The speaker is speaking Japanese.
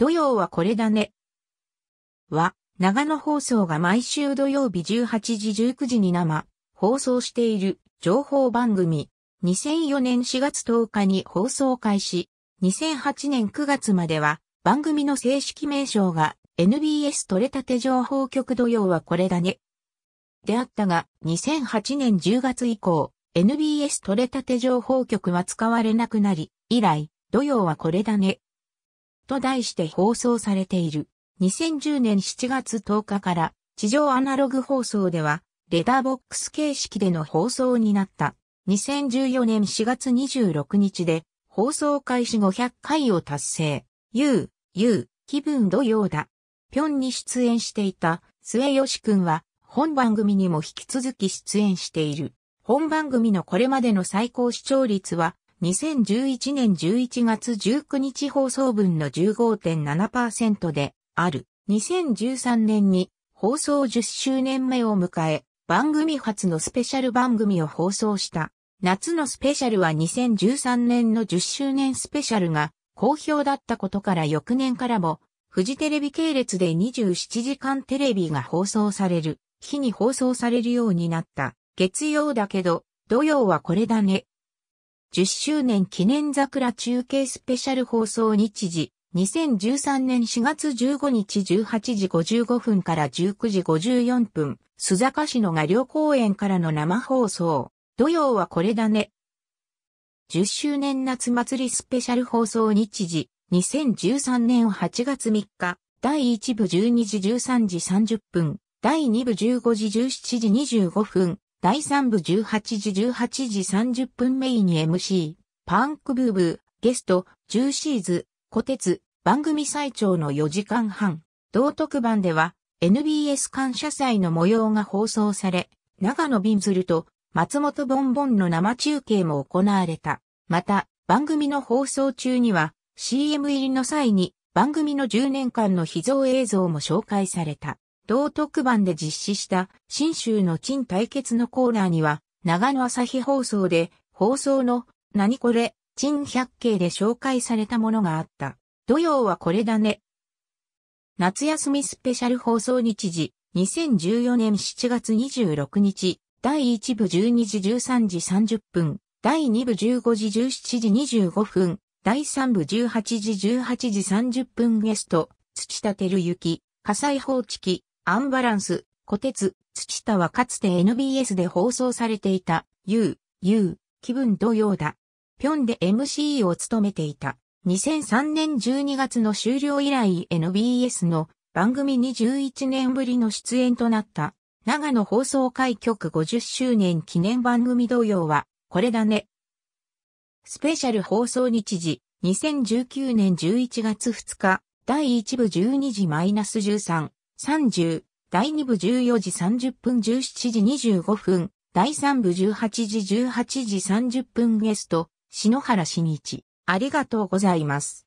土曜はこれだね。は、長野放送が毎週土曜日18時19時に生、放送している情報番組。2004年4月10日に放送開始、2008年9月までは番組の正式名称が NBS 取れたて情報局土曜はこれだね。であったが、2008年10月以降、NBS 取れたて情報局は使われなくなり、以来、土曜はこれだね。と題して放送されている。2010年7月10日から地上アナログ放送ではレターボックス形式での放送になった。2014年4月26日で放送開始500回を達成。ゆう、ゆう、気分土曜だ。ぴょんに出演していた末吉くんは本番組にも引き続き出演している。本番組のこれまでの最高視聴率は2011年11月19日放送分の15.7%である。2013年に放送10周年目を迎え、番組初のスペシャル番組を放送した。夏のスペシャルは2013年の10周年スペシャルが好評だったことから翌年からも、フジテレビ系列で27時間テレビが放送される、日に放送されるようになった。月曜だけど、土曜はこれだね、10周年記念桜中継スペシャル放送日時、2013年4月15日18時55分から19時54分、須坂市の画寮公園からの生放送、土曜はこれだね。10周年夏祭りスペシャル放送日時、2013年8月3日、第1部12時13時30分、第2部15時17時25分、第3部18時18時30分メインに MC、パンクブーブー、ゲスト、ジューシーズ、小鉄、番組最長の4時間半。道徳版では、NBS 感謝祭の模様が放送され、長野ビンズルと松本ボンボンの生中継も行われた。また、番組の放送中には、CM 入りの際に番組の10年間の秘蔵映像も紹介された。同特番で実施した新州の陳対決のコーナーには、長野朝日放送で放送の何これ、陳百景で紹介されたものがあった。土曜はこれだね。夏休みスペシャル放送日時、2014年7月26日、第1部12時13時30分、第2部15時17時25分、第3部18時18時30分ゲスト、土立てる雪、火災放置期。アンバランス、小鉄、土田はかつて NBS で放送されていた、U、U、気分同様だ。ピョンで MC を務めていた。2003年12月の終了以来 NBS の番組に11年ぶりの出演となった。長野放送開局50周年記念番組同様は、これだね。スペシャル放送日時、2019年11月2日、第1部12時 -13。30、第2部14時30分17時25分、第3部18時18時30分ゲスト、篠原新一。ありがとうございます。